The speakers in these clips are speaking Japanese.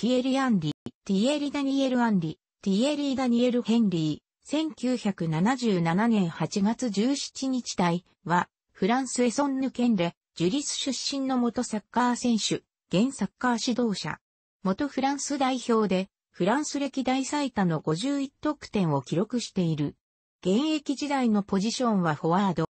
ティエリ・アンリ、ティエリ・ダニエル・アンリ、ティエリ・ダニエル・ヘンリー、1977年8月17日対は、フランスエソンヌ県で、ジュリス出身の元サッカー選手、現サッカー指導者、元フランス代表で、フランス歴代最多の51得点を記録している。現役時代のポジションはフォワード。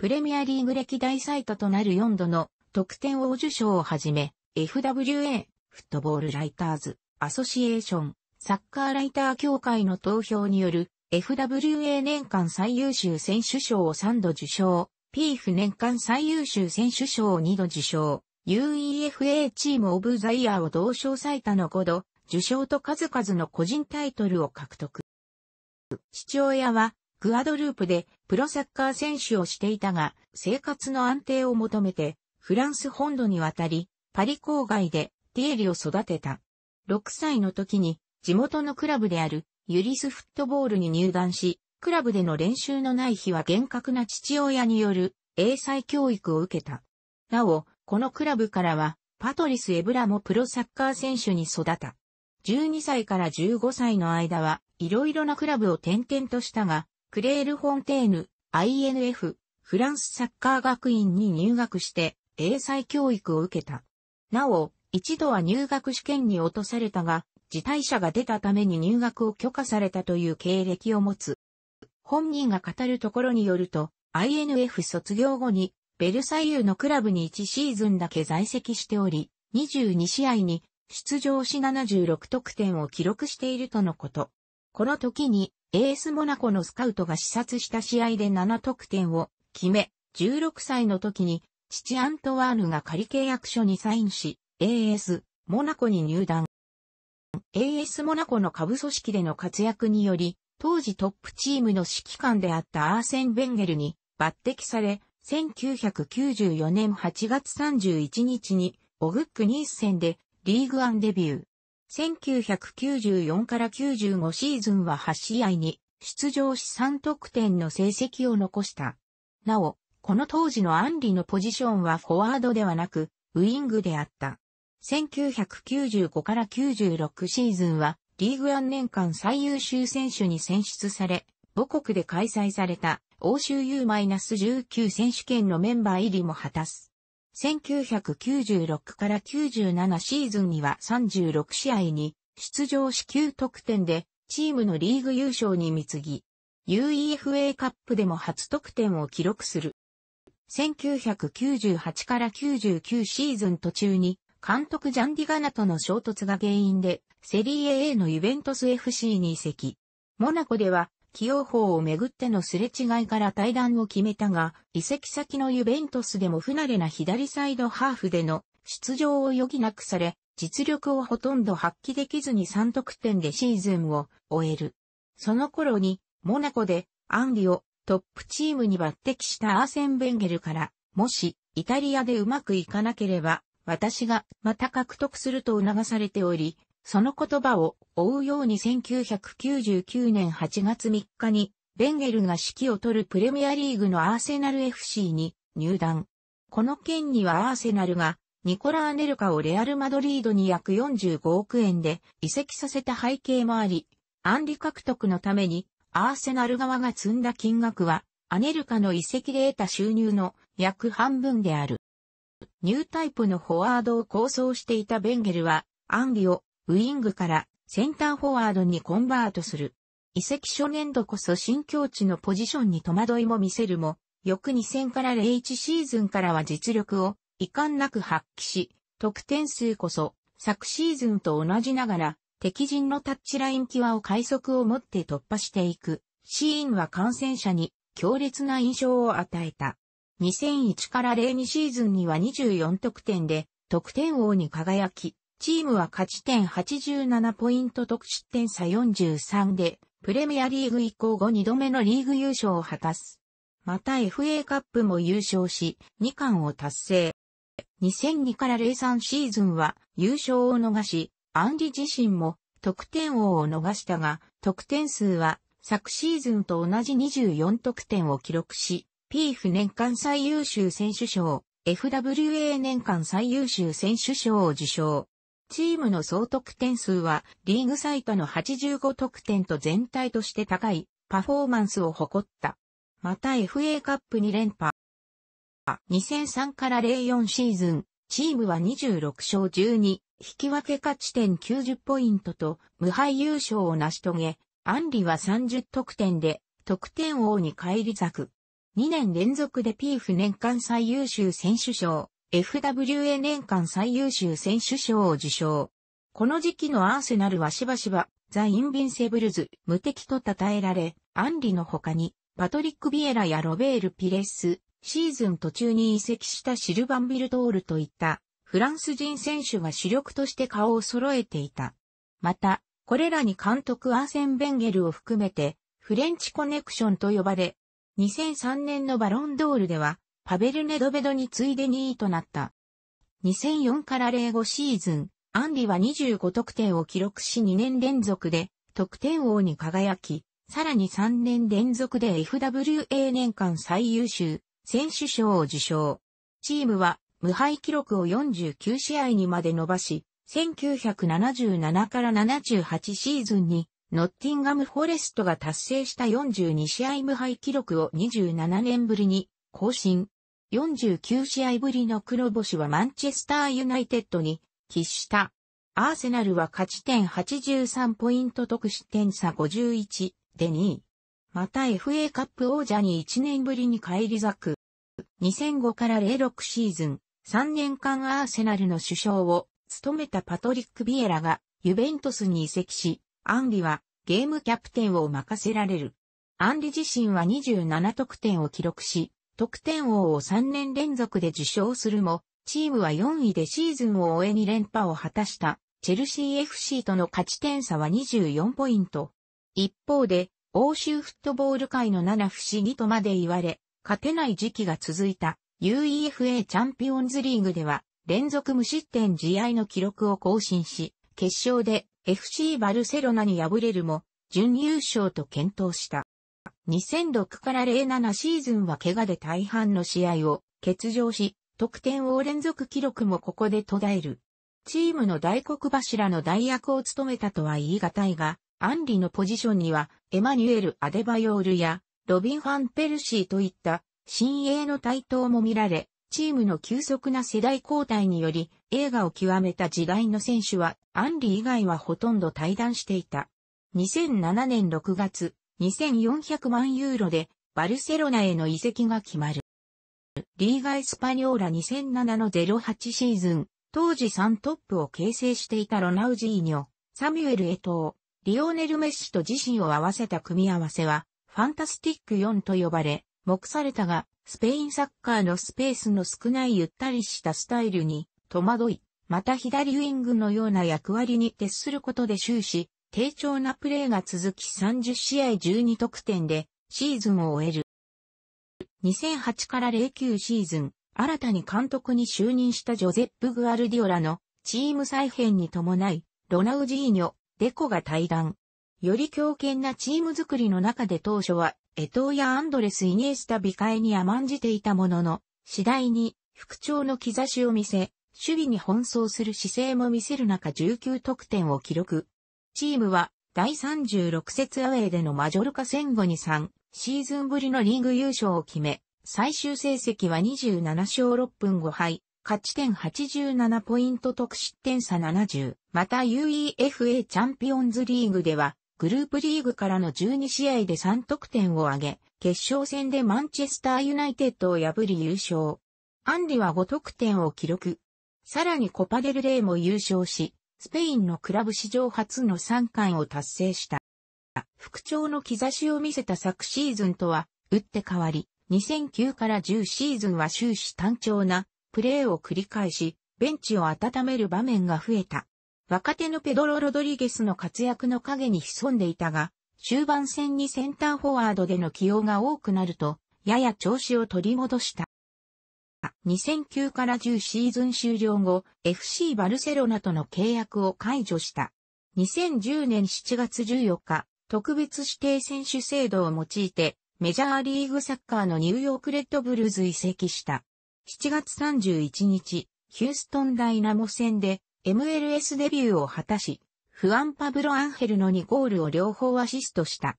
プレミアリーグ歴代最多となる4度の得点王受賞をはじめ、FWA フットボールライターズ、アソシエーション、サッカーライター協会の投票による FWA 年間最優秀選手賞を3度受賞、PF 年間最優秀選手賞を2度受賞、UEFA チームオブザイヤーを同賞最多の5度、受賞と数々の個人タイトルを獲得。父親はグアドループでプロサッカー選手をしていたが、生活の安定を求めて、フランス本土に渡り、パリ郊外でティエリを育てた。6歳の時に地元のクラブであるユリスフットボールに入団し、クラブでの練習のない日は厳格な父親による英才教育を受けた。なお、このクラブからはパトリス・エブラもプロサッカー選手に育た。12歳から15歳の間は、いろいろなクラブを転々としたが、クレール・フォンテーヌ、INF、フランスサッカー学院に入学して、英才教育を受けた。なお、一度は入学試験に落とされたが、辞退者が出たために入学を許可されたという経歴を持つ。本人が語るところによると、INF 卒業後に、ベルサイユのクラブに1シーズンだけ在籍しており、22試合に出場し76得点を記録しているとのこと。この時に、エースモナコのスカウトが視察した試合で7得点を決め、16歳の時に、父アントワーヌが仮契約書にサインし、AS モナコに入団。AS モナコの下部組織での活躍により、当時トップチームの指揮官であったアーセン・ベンゲルに抜擢され、1994年8月31日にオグックニース戦でリーグアンデビュー。1994から95シーズンは8試合に出場し3得点の成績を残した。なお、この当時のアンリのポジションはフォワードではなく、ウイングであった。1995から96シーズンは、リーグ案年間最優秀選手に選出され、母国で開催された欧州 U-19 選手権のメンバー入りも果たす。1996から97シーズンには36試合に出場し9得点でチームのリーグ優勝に貢ぎ、UEFA カップでも初得点を記録する。1998から99シーズン途中に監督ジャンディガナとの衝突が原因で、セリエ A のユベントス FC に移籍。モナコでは、起用法をめぐってのすれ違いから対談を決めたが、移籍先のユベントスでも不慣れな左サイドハーフでの出場を余儀なくされ、実力をほとんど発揮できずに3得点でシーズンを終える。その頃に、モナコでアンリをトップチームに抜擢したアーセン・ベンゲルから、もしイタリアでうまくいかなければ、私がまた獲得すると促されており、その言葉を追うように1999年8月3日に、ベンゲルが指揮を取るプレミアリーグのアーセナル FC に入団。この件にはアーセナルがニコラ・アネルカをレアル・マドリードに約45億円で移籍させた背景もあり、ンリ獲得のためにアーセナル側が積んだ金額はアネルカの移籍で得た収入の約半分である。ニュータイプのフォワードを構想していたベンゲルは、アンリをウィングからセンターフォワードにコンバートする。移籍初年度こそ新境地のポジションに戸惑いも見せるも、翌2000から01シーズンからは実力を遺憾なく発揮し、得点数こそ昨シーズンと同じながら、敵陣のタッチライン際を快速を持って突破していく。シーンは感染者に強烈な印象を与えた。2001から02シーズンには24得点で、得点王に輝き、チームは勝ち点87ポイント得失点差43で、プレミアリーグ以降後2度目のリーグ優勝を果たす。また FA カップも優勝し、2冠を達成。2002から03シーズンは優勝を逃し、アンリ自身も得点王を逃したが、得点数は昨シーズンと同じ24得点を記録し、ピーフ年間最優秀選手賞、FWA 年間最優秀選手賞を受賞。チームの総得点数はリーグ最多の85得点と全体として高いパフォーマンスを誇った。また FA カップ2連覇。2003から04シーズン、チームは26勝12、引き分け勝ち点90ポイントと無敗優勝を成し遂げ、アンリは30得点で得点王に返り咲く。2年連続で PF 年間最優秀選手賞、FWA 年間最優秀選手賞を受賞。この時期のアーセナルはしばしば、ザ・インビンセブルズ、無敵と称えられ、アンリの他に、パトリック・ビエラやロベール・ピレス、シーズン途中に移籍したシルバンビルドールといった、フランス人選手が主力として顔を揃えていた。また、これらに監督アーセン・ベンゲルを含めて、フレンチコネクションと呼ばれ、2003年のバロンドールでは、パベル・ネドベドに次いで2位となった。2004から05シーズン、アンリは25得点を記録し2年連続で得点王に輝き、さらに3年連続で FWA 年間最優秀選手賞を受賞。チームは無敗記録を49試合にまで伸ばし、1977から78シーズンにノッティンガム・フォレストが達成した42試合無敗記録を27年ぶりに更新。49試合ぶりの黒星はマンチェスター・ユナイテッドに喫した。アーセナルは勝ち点83ポイント得失点差51で2位。また FA カップ王者に1年ぶりに返り咲く。2005から06シーズン、3年間アーセナルの首相を務めたパトリック・ビエラがユベントスに移籍し、アンリはゲームキャプテンを任せられる。アンリ自身は27得点を記録し、得点王を3年連続で受賞するも、チームは4位でシーズンを終えに連覇を果たした、チェルシー FC との勝ち点差は24ポイント。一方で、欧州フットボール界の7不思議とまで言われ、勝てない時期が続いた UEFA チャンピオンズリーグでは、連続無失点試合の記録を更新し、決勝で FC バルセロナに敗れるも、準優勝と検討した。2006から07シーズンは怪我で大半の試合を欠場し、得点王連続記録もここで途絶える。チームの大黒柱の代役を務めたとは言い難いが、アンリのポジションには、エマニュエル・アデバヨールや、ロビン・ファン・ペルシーといった、新鋭の台頭も見られ、チームの急速な世代交代により、映画を極めた時代の選手は、アンリ以外はほとんど退団していた。2007年6月、2400万ユーロで、バルセロナへの移籍が決まる。リーガ・エスパニョーラ2007の08シーズン、当時3トップを形成していたロナウジーニョ、サミュエル・エトー、リオネル・メッシと自身を合わせた組み合わせは、ファンタスティック4と呼ばれ、目されたが、スペインサッカーのスペースの少ないゆったりしたスタイルに、戸惑い、また左ウィングのような役割に徹することで終始、低調なプレーが続き30試合12得点でシーズンを終える。2008から09シーズン、新たに監督に就任したジョゼップ・グアルディオラのチーム再編に伴い、ロナウジーニョ、デコが対談。より強健なチーム作りの中で当初は、エトーやアンドレス・イニエスタ美会に甘んじていたものの、次第に、復調の兆しを見せ、守備に奔走する姿勢も見せる中19得点を記録。チームは第36節アウェーでのマジョルカ戦後に3シーズンぶりのリーグ優勝を決め、最終成績は27勝6分5敗、勝ち点87ポイント得失点差70。また UEFA チャンピオンズリーグでは、グループリーグからの12試合で3得点を挙げ、決勝戦でマンチェスターユナイテッドを破り優勝。アンィは5得点を記録。さらにコパデルレイも優勝し、スペインのクラブ史上初の3冠を達成した。復調の兆しを見せた昨シーズンとは、打って変わり、2009から10シーズンは終始単調なプレーを繰り返し、ベンチを温める場面が増えた。若手のペドロ・ロドリゲスの活躍の影に潜んでいたが、終盤戦にセンターフォワードでの起用が多くなると、やや調子を取り戻した。2009から10シーズン終了後、FC バルセロナとの契約を解除した。2010年7月14日、特別指定選手制度を用いて、メジャーリーグサッカーのニューヨークレッドブルーズ移籍した。7月31日、ヒューストンダイナモ戦で MLS デビューを果たし、フアンパブロ・アンヘルの2ゴールを両方アシストした。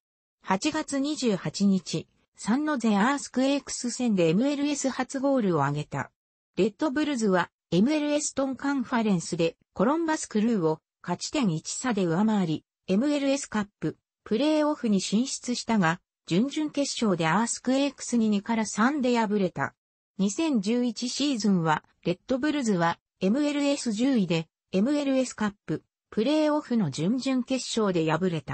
8月28日、三のゼアースクエイクス戦で MLS 初ゴールを挙げた。レッドブルズは MLS トンカンファレンスでコロンバスクルーを勝ち点1差で上回り、MLS カップ、プレーオフに進出したが、準々決勝でアースクエイクスに2から3で敗れた。2011シーズンは、レッドブルズは MLS10 位で、MLS カップ、プレーオフの準々決勝で敗れた。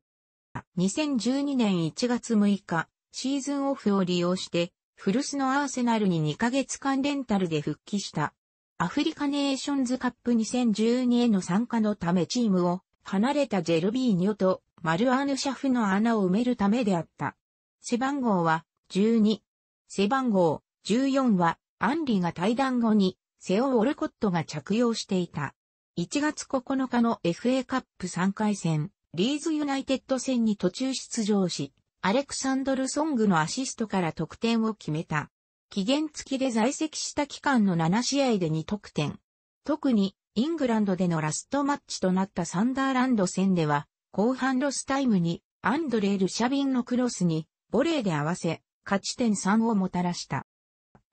2012年1月6日、シーズンオフを利用して、古巣のアーセナルに2ヶ月間レンタルで復帰した。アフリカネーションズカップ2012への参加のためチームを離れたジェルビーニョとマルアーヌシャフの穴を埋めるためであった。背番号は12。背番号14はアンリが対談後にセオ・オルコットが着用していた。1月9日の FA カップ3回戦、リーズユナイテッド戦に途中出場し、アレクサンドル・ソングのアシストから得点を決めた。期限付きで在籍した期間の7試合で2得点。特に、イングランドでのラストマッチとなったサンダーランド戦では、後半ロスタイムに、アンドレール・シャビンのクロスに、ボレーで合わせ、勝ち点3をもたらした。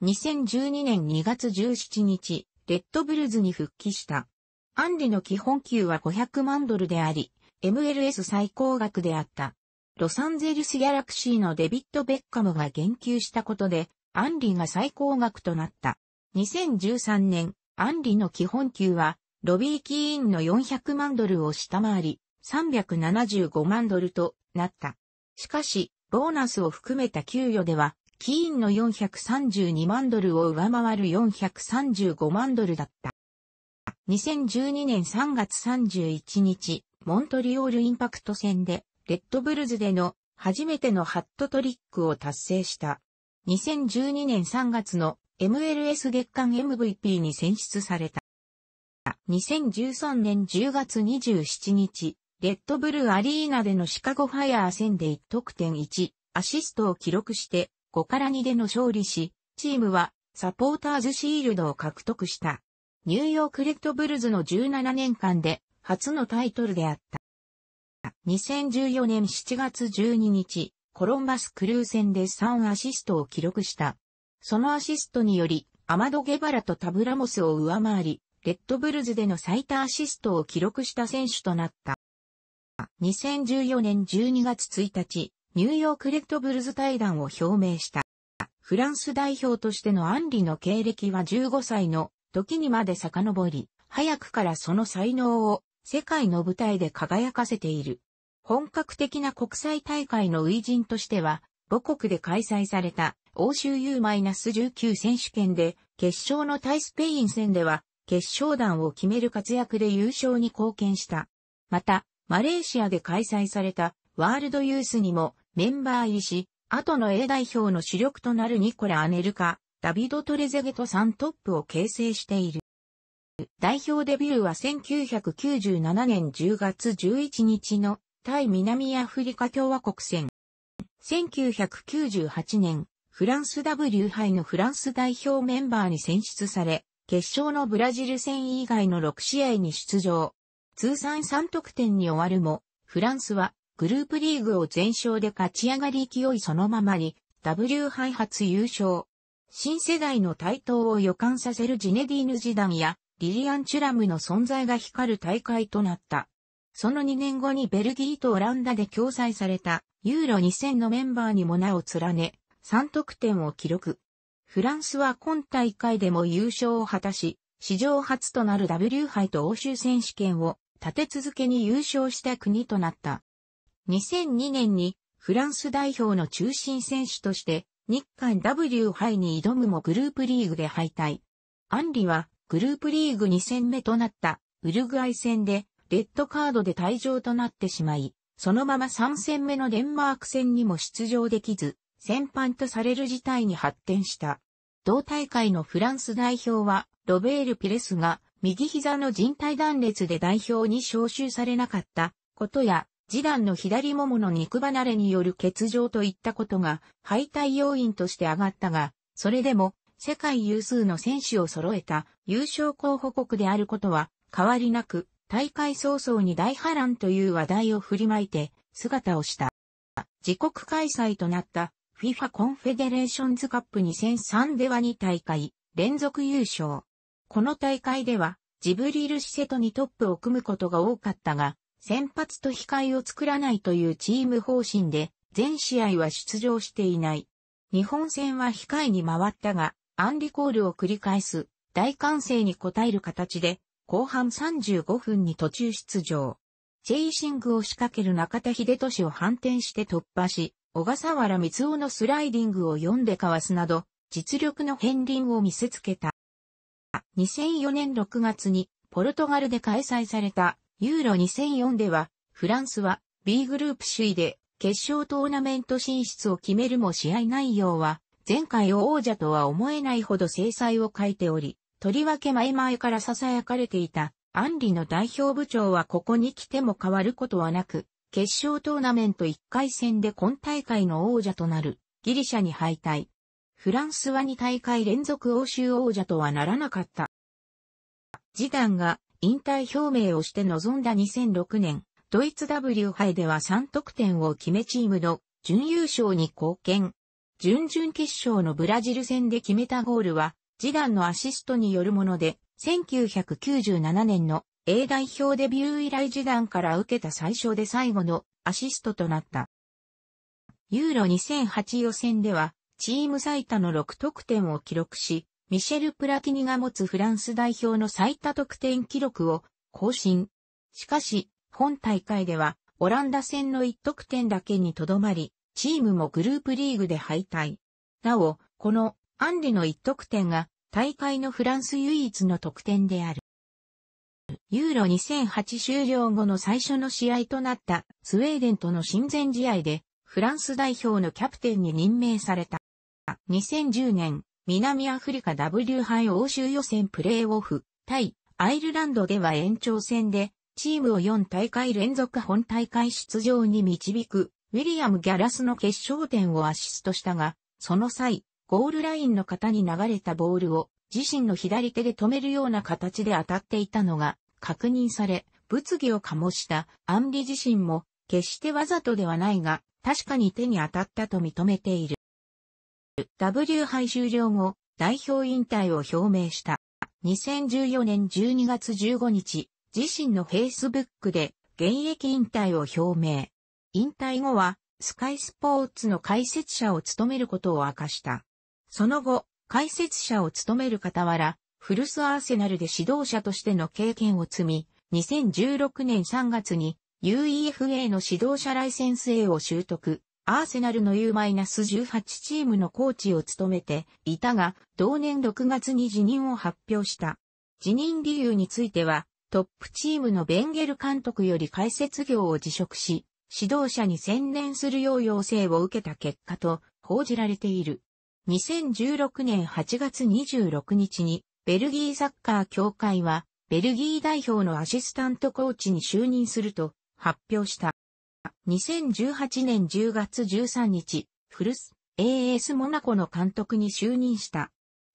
2012年2月17日、レッドブルズに復帰した。アンリの基本給は500万ドルであり、MLS 最高額であった。ロサンゼルスギャラクシーのデビッド・ベッカムが言及したことで、アンリが最高額となった。2013年、アンリの基本給は、ロビー・キーンの400万ドルを下回り、375万ドルとなった。しかし、ボーナスを含めた給与では、キーンの432万ドルを上回る435万ドルだった。2012年3月31日、モントリオールインパクト戦でレッドブルズでの初めてのハットトリックを達成した。2012年3月の MLS 月間 MVP に選出された。2013年10月27日、レッドブルアリーナでのシカゴファイアー戦で1得点1、アシストを記録して5から2での勝利し、チームはサポーターズシールドを獲得した。ニューヨークレッドブルズの17年間で初のタイトルであった。2014年7月12日、コロンバスクルー戦で3アシストを記録した。そのアシストにより、アマド・ゲバラとタブラモスを上回り、レッドブルズでの最多アシストを記録した選手となった。2014年12月1日、ニューヨークレッドブルズ対談を表明した。フランス代表としてのアンリの経歴は15歳の時にまで遡り、早くからその才能を世界の舞台で輝かせている。本格的な国際大会の初陣としては、母国で開催された欧州 U-19 選手権で、決勝の対スペイン戦では、決勝弾を決める活躍で優勝に貢献した。また、マレーシアで開催されたワールドユースにもメンバー入りし、後の A 代表の主力となるニコラ・アネルカ、ダビド・トレゼゲと3トップを形成している。代表デビューは1997年10月11日の対南アフリカ共和国戦。1998年、フランス W 杯のフランス代表メンバーに選出され、決勝のブラジル戦以外の6試合に出場。通算3得点に終わるも、フランスはグループリーグを全勝で勝ち上がり勢いそのままに、W 杯初優勝。新世代の台頭を予感させるジネディーヌ・時代や、リリアン・チュラムの存在が光る大会となった。その2年後にベルギーとオランダで共催されたユーロ2000のメンバーにも名を連ね、3得点を記録。フランスは今大会でも優勝を果たし、史上初となる W 杯と欧州選手権を立て続けに優勝した国となった。2002年にフランス代表の中心選手として日韓 W 杯に挑むもグループリーグで敗退。アンリはグループリーグ2戦目となったウルグアイ戦でレッドカードで退場となってしまい、そのまま3戦目のデンマーク戦にも出場できず、戦犯とされる事態に発展した。同大会のフランス代表は、ロベール・ピレスが、右膝の人体断裂で代表に招集されなかったことや、次ダの左ももの肉離れによる欠場といったことが敗退要因として挙がったが、それでも世界有数の選手を揃えた優勝候補国であることは変わりなく大会早々に大波乱という話題を振りまいて姿をした。自国開催となった FIFA コンフェデレーションズカップ2003では2大会連続優勝。この大会ではジブリル・シセトにトップを組むことが多かったが、先発と控えを作らないというチーム方針で、全試合は出場していない。日本戦は控えに回ったが、アンリコールを繰り返す大歓声に応える形で、後半35分に途中出場。チェイシングを仕掛ける中田秀俊を反転して突破し、小笠原光雄のスライディングを読んでかわすなど、実力の片鱗を見せつけた。2004年6月にポルトガルで開催されたユーロ2004では、フランスは B グループ首位で決勝トーナメント進出を決めるも試合内容は、前回王者とは思えないほど制裁を書いており、とりわけ前々から囁かれていた、アンリの代表部長はここに来ても変わることはなく、決勝トーナメント1回戦で今大会の王者となるギリシャに敗退。フランスは2大会連続欧州王者とはならなかった。ジダンが引退表明をして臨んだ2006年、ドイツ W 杯では3得点を決めチームの準優勝に貢献。準々決勝のブラジル戦で決めたゴールは、次団のアシストによるもので、1997年の A 代表デビュー以来次団から受けた最初で最後のアシストとなった。ユーロ2008予選では、チーム最多の6得点を記録し、ミシェル・プラティニが持つフランス代表の最多得点記録を更新。しかし、本大会では、オランダ戦の1得点だけにとどまり、チームもグループリーグで敗退。なお、このアンリの一得点が大会のフランス唯一の得点である。ユーロ2008終了後の最初の試合となったスウェーデンとの親善試合でフランス代表のキャプテンに任命された。2010年南アフリカ W 杯欧州予選プレーオフ対アイルランドでは延長戦でチームを4大会連続本大会出場に導くウィリアム・ギャラスの決勝点をアシストしたが、その際、ゴールラインの型に流れたボールを自身の左手で止めるような形で当たっていたのが確認され、物議を醸したアンリ自身も決してわざとではないが確かに手に当たったと認めている。W 杯終了後、代表引退を表明した。2014年12月15日、自身の Facebook で現役引退を表明。引退後は、スカイスポーツの解説者を務めることを明かした。その後、解説者を務める傍ら、フルスアーセナルで指導者としての経験を積み、2016年3月に UEFA の指導者ライセンス A を習得、アーセナルの U-18 チームのコーチを務めていたが、同年6月に辞任を発表した。辞任理由については、トップチームのベンゲル監督より解説業を辞職し、指導者に専念するよう要請を受けた結果と報じられている。2016年8月26日に、ベルギーサッカー協会は、ベルギー代表のアシスタントコーチに就任すると発表した。2018年10月13日、フルス、AS モナコの監督に就任した。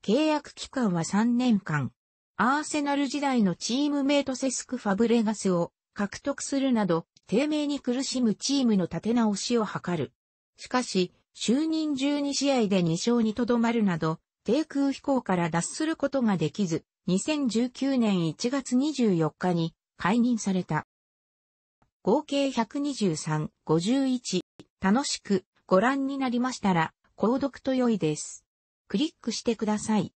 契約期間は3年間。アーセナル時代のチームメイトセスク・ファブレガスを獲得するなど、低迷に苦しむチームの立て直しを図る。しかし、就任12試合で2勝にとどまるなど、低空飛行から脱することができず、2019年1月24日に解任された。合計123、51、楽しくご覧になりましたら、購読と良いです。クリックしてください。